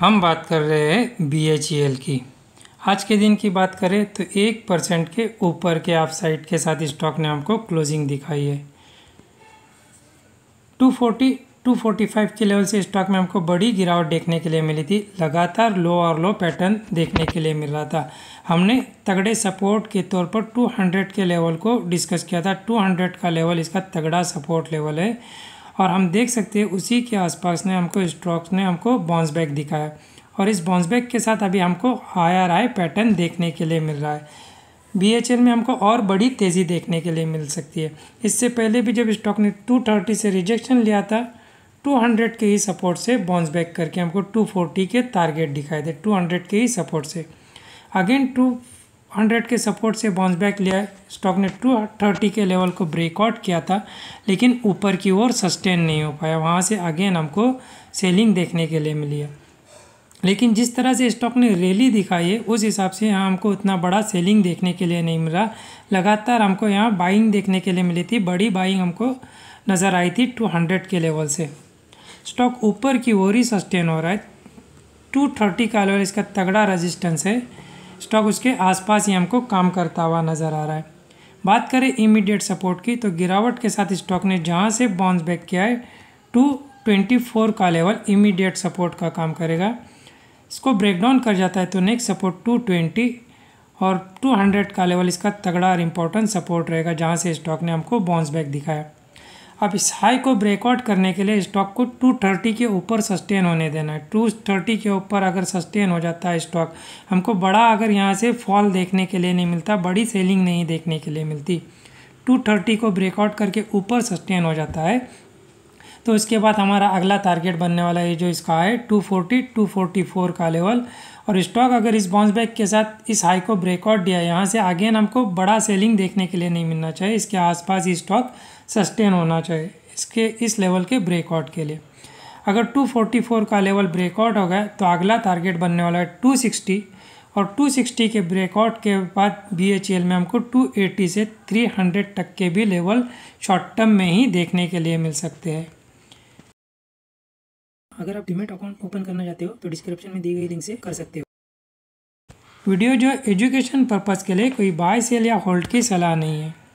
हम बात कर रहे हैं बी एच ई एल की आज के दिन की बात करें तो एक परसेंट के ऊपर के आप साइड के साथ स्टॉक ने हमको क्लोजिंग दिखाई है two forty two forty five के लेवल से स्टॉक में हमको बड़ी गिरावट देखने के लिए मिली थी लगातार लो और लो पैटर्न देखने के लिए मिल रहा था हमने तगड़े सपोर्ट के तौर पर टू हंड्रेड के लेवल को डिस्कस किया था टू हंड्रेड का लेवल इसका तगड़ा सपोर्ट लेवल है और हम देख सकते हैं उसी के आसपास ने हमको स्ट्रॉक्स ने हमको बाउंस बैक दिखाया और इस बाउंस बैक के साथ अभी हमको हायर आई पैटर्न देखने के लिए मिल रहा है बी में हमको और बड़ी तेज़ी देखने के लिए मिल सकती है इससे पहले भी जब स्टॉक ने थर्टी से रिजेक्शन लिया था 200 के ही सपोर्ट से बाउंस बैक करके हमको 240 के टारगेट दिखाए थे 200 के ही सपोर्ट से अगेन हंड्रेड के सपोर्ट से बाउंस बैक लिया स्टॉक ने टू थर्टी के लेवल को ब्रेकआउट किया था लेकिन ऊपर की ओर सस्टेन नहीं हो पाया वहाँ से अगेन हमको सेलिंग देखने के लिए मिली है लेकिन जिस तरह से स्टॉक ने रैली दिखाई है उस हिसाब से यहाँ हमको उतना बड़ा सेलिंग देखने के लिए नहीं मिला लगातार हमको यहाँ बाइंग देखने के लिए मिली थी बड़ी बाइंग हमको नज़र आई थी टू हंड्रेड के लेवल से स्टॉक ऊपर की ओर ही सस्टेन हो रहा है टू थर्टी का लेवल इसका तगड़ा रजिस्टेंस है स्टॉक उसके आसपास ही हमको काम करता हुआ नज़र आ रहा है बात करें इमीडिएट सपोर्ट की तो गिरावट के साथ स्टॉक ने जहाँ से बाउंस बैक किया है टू ट्वेंटी फोर का लेवल इमीडिएट सपोर्ट का काम करेगा इसको ब्रेक डाउन कर जाता है तो नेक्स्ट सपोर्ट टू ट्वेंटी और टू हंड्रेड का लेवल इसका तगड़ा और इम्पोर्टेंट सपोर्ट रहेगा जहाँ से स्टॉक ने हमको बाउंस बैक दिखाया अब इस हाई को ब्रेकआउट करने के लिए स्टॉक को टू थर्टी के ऊपर सस्टेन होने देना है टू थर्टी के ऊपर अगर सस्टेन हो जाता है स्टॉक हमको बड़ा अगर यहाँ से फॉल देखने के लिए नहीं मिलता बड़ी सेलिंग नहीं देखने के लिए मिलती टू थर्टी को ब्रेकआउट करके ऊपर सस्टेन हो जाता है तो इसके बाद हमारा अगला टारगेट बनने वाला है जो इसका है two forty two forty four का लेवल और स्टॉक अगर इस बाउंस बैक के साथ इस हाई को ब्रेकआउट दिया यहाँ से अगेन हमको बड़ा सेलिंग देखने के लिए नहीं मिलना चाहिए इसके आसपास ही स्टॉक सस्टेन होना चाहिए इसके इस लेवल के ब्रेकआउट के लिए अगर 244 का लेवल ब्रेकआउट हो गया तो अगला टारगेट बनने वाला है 260 और 260 के ब्रेकआउट के बाद बी में हमको 280 से 300 तक के भी लेवल शॉर्ट टर्म में ही देखने के लिए मिल सकते हैं अगर आप डिमेट अकाउंट ओपन करना चाहते हो तो डिस्क्रिप्शन में दी गई लिंक से कर सकते हो वीडियो जो एजुकेशन पर्पज़ के लिए कोई बाय सेल या होल्ड की सलाह नहीं है